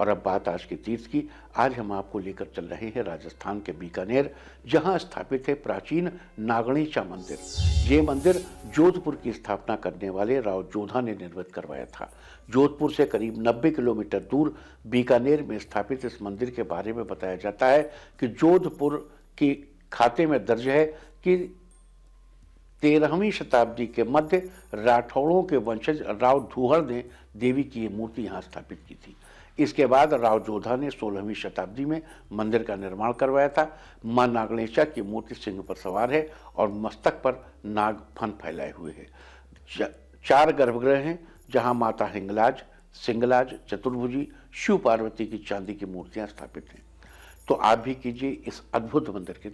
और अब बात आज के तीर्थ की आज हम आपको लेकर चल रहे हैं राजस्थान के बीकानेर जहां स्थापित है प्राचीन नागणीचा मंदिर ये मंदिर जोधपुर की स्थापना करने वाले राव जोधा ने निर्मित करवाया था जोधपुर से करीब 90 किलोमीटर दूर बीकानेर में स्थापित इस मंदिर के बारे में बताया जाता है कि जोधपुर की खाते में दर्ज है कि तेरहवीं शताब्दी के मध्य राठौड़ों के वंशज राव धूहर ने देवी की ये मूर्ति यहाँ स्थापित की थी इसके बाद राव जोधा ने 16वीं शताब्दी में मंदिर का निर्माण करवाया था मां नागणेशा की मूर्ति सिंह पर सवार है और मस्तक पर नाग फन फैलाए हुए है चार गर्भगृह हैं जहां माता हिंगलाज सिंगलाज चतुर्भुजी शिव पार्वती की चांदी की मूर्तियां स्थापित हैं तो आप भी कीजिए इस अद्भुत मंदिर के